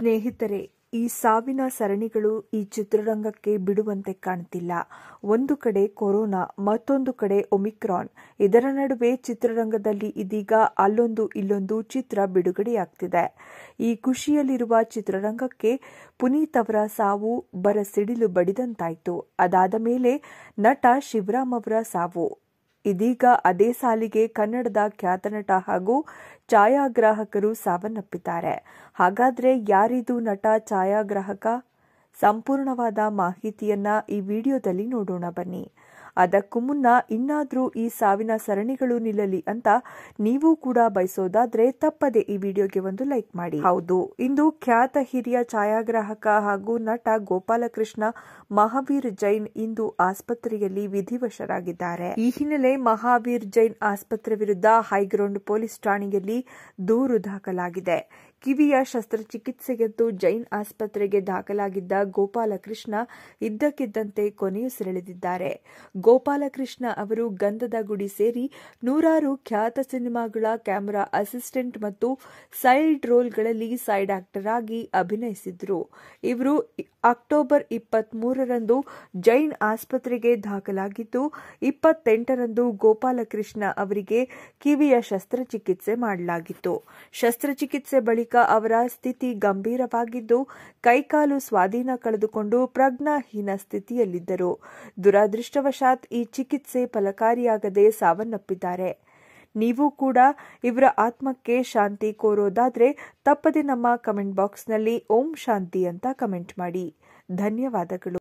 ಸ್ನೇಹಿತರೆ ಈ ಸಾವಿನ ಸರಣಿಗಳು ಈ ಚಿತ್ರರಂಗಕ್ಕೆ ಬಿಡುವಂತೆ ಕಾಣ್ತಿಲ್ಲ ಒಂದು ಕಡೆ ಕೊರೋನಾ ಮತ್ತೊಂದು ಕಡೆ ಒಮಿಕ್ರಾನ್ ಇದರ ನಡುವೆ ಚಿತ್ರರಂಗದಲ್ಲಿ ಇದೀಗ ಅಲ್ಲೊಂದು ಇಲ್ಲೊಂದು ಚಿತ್ರ ಬಿಡುಗಡೆಯಾಗ್ತಿದೆ ಈ ಖುಷಿಯಲ್ಲಿರುವ ಚಿತ್ರರಂಗಕ್ಕೆ ಪುನೀತ್ ಅವರ ಸಾವು ಬರ ಸಿಡಿಲು ಬಡಿದಂತಾಯಿತು ಅದಾದ ಮೇಲೆ ನಟ ಶಿವರಾಮ್ ಅವರ ಸಾವು ಇದೀಗ ಅದೇ ಸಾಲಿಗೆ ಕನ್ನಡದ ಖ್ಯಾತ ನಟ ಹಾಗೂ ಛಾಯಾಗ್ರಾಹಕರು ಸಾವನ್ನಪ್ಪಿದ್ದಾರೆ ಹಾಗಾದ್ರೆ ಯಾರಿದು ನಟ ಛಾಯಾಗ್ರಾಹಕ ಸಂಪೂರ್ಣವಾದ ಮಾಹಿತಿಯನ್ನ ಈ ವಿಡಿಯೋದಲ್ಲಿ ನೋಡೋಣ ಬನ್ನಿ ಅದಕ್ಕೂ ಮುನ್ನ ಇನ್ನಾದರೂ ಈ ಸಾವಿನ ಸರಣಿಗಳು ನಿಲ್ಲಲಿ ಅಂತ ನೀವು ಕೂಡ ಬಯಸೋದಾದ್ರೆ ತಪ್ಪದೆ ಈ ವಿಡಿಯೋಗೆ ಒಂದು ಲೈಕ್ ಮಾಡಿ ಹೌದು ಇಂದು ಖ್ಯಾತ ಹಿರಿಯ ಛಾಯಾಗ್ರಾಹಕ ಹಾಗೂ ನಟ ಗೋಪಾಲಕೃಷ್ಣ ಮಹಾವೀರ್ ಜೈನ್ ಇಂದು ಆಸ್ಪತ್ರೆಯಲ್ಲಿ ವಿಧಿವಶರಾಗಿದ್ದಾರೆ ಈ ಹಿನ್ನೆಲೆ ಮಹಾವೀರ್ ಜೈನ್ ಆಸ್ಪತ್ರೆ ವಿರುದ್ಧ ಹೈಗ್ರೌಂಡ್ ಪೊಲೀಸ್ ಠಾಣೆಯಲ್ಲಿ ದೂರು ದಾಖಲಾಗಿದೆ ಕಿವಿಯ ಶಸ್ತ್ರಚಿಕಿತ್ಸೆಗೆಂದು ಜೈನ್ ಆಸ್ಪತ್ರೆಗೆ ದಾಖಲಾಗಿದ್ದ ಗೋಪಾಲಕೃಷ್ಣ ಇದ್ದಕ್ಕಿದ್ದಂತೆ ಕೊನೆಯುಸಿರೆಳೆದಿದ್ದಾರೆ ಗೋಪಾಲಕೃಷ್ಣ ಅವರು ಗಂಧದ ಗುಡಿ ಸೇರಿ ನೂರಾರು ಖ್ಯಾತ ಸಿನಿಮಾಗಳ ಕ್ಯಾಮರಾ ಅಸಿಸ್ಟೆಂಟ್ ಮತ್ತು ಸೈಡ್ ರೋಲ್ಗಳಲ್ಲಿ ಸೈಡ್ ಆಕ್ಟರ್ ಆಗಿ ಅಭಿನಯಿಸಿದ್ರು ಇವರು ಅಕ್ಟೋಬರ್ ಇಪ್ಪತ್ಮೂರರಂದು ಜೈನ್ ಆಸ್ಪತ್ರೆಗೆ ದಾಖಲಾಗಿದ್ದು ಇಪ್ಪತ್ತೆಂಟರಂದು ಗೋಪಾಲಕೃಷ್ಣ ಅವರಿಗೆ ಕಿವಿಯ ಶಸ್ತ್ರಚಿಕಿತ್ಸೆ ಮಾಡಲಾಗಿತ್ತು ಶಸ್ತ್ರಚಿಕಿತ್ಸೆ ಬಳಿಕ ಅವರ ಸ್ಥಿತಿ ಗಂಭೀರವಾಗಿದ್ದು ಕೈಕಾಲು ಸ್ವಾಧೀನ ಕಳೆದುಕೊಂಡು ಪ್ರಜ್ಞಾಹೀನ ಸ್ಥಿತಿಯಲ್ಲಿದ್ದರು ದುರದೃಷ್ಟವಶ ಸಾಕ್ಷಾತ್ ಈ ಚಿಕಿತ್ಸೆ ಫಲಕಾರಿಯಾಗದೆ ಸಾವನ್ನಪ್ಪಿದ್ದಾರೆ ನೀವು ಕೂಡ ಇವರ ಆತ್ಮಕ್ಕೆ ಶಾಂತಿ ಕೋರೋದಾದ್ರೆ ತಪ್ಪದೆ ನಮ್ಮ ಕಮೆಂಟ್ ಬಾಕ್ಸ್ನಲ್ಲಿ ಓಂ ಶಾಂತಿ ಅಂತ ಕಮೆಂಟ್ ಮಾಡಿ ಧನ್ಯವಾದಗಳು